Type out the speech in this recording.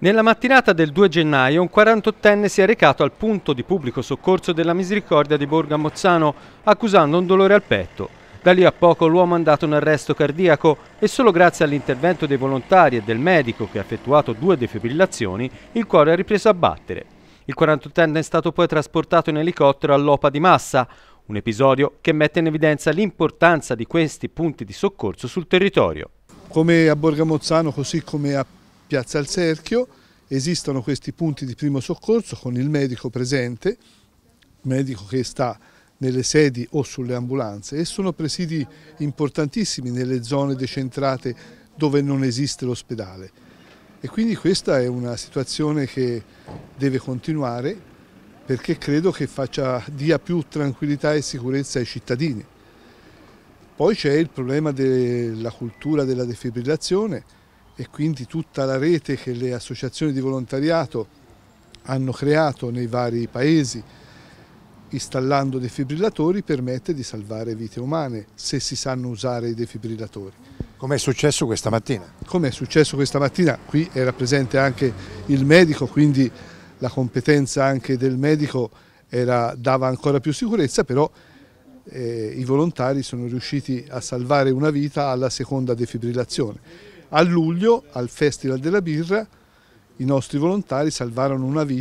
Nella mattinata del 2 gennaio un 48enne si è recato al punto di pubblico soccorso della Misericordia di Borga Mozzano accusando un dolore al petto. Da lì a poco l'uomo è andato in arresto cardiaco e solo grazie all'intervento dei volontari e del medico che ha effettuato due defibrillazioni il cuore ha ripreso a battere. Il 48enne è stato poi trasportato in elicottero all'Opa di Massa, un episodio che mette in evidenza l'importanza di questi punti di soccorso sul territorio. Come a Borgamozzano, così come a Piazza al Cerchio, esistono questi punti di primo soccorso con il medico presente, medico che sta nelle sedi o sulle ambulanze e sono presidi importantissimi nelle zone decentrate dove non esiste l'ospedale. E quindi questa è una situazione che deve continuare perché credo che faccia, dia più tranquillità e sicurezza ai cittadini. Poi c'è il problema della cultura della defibrillazione, e quindi tutta la rete che le associazioni di volontariato hanno creato nei vari paesi installando defibrillatori permette di salvare vite umane se si sanno usare i defibrillatori. Come è successo questa mattina? Come è successo questa mattina, qui era presente anche il medico, quindi la competenza anche del medico era, dava ancora più sicurezza, però eh, i volontari sono riusciti a salvare una vita alla seconda defibrillazione a luglio, al Festival della Birra, i nostri volontari salvarono una vita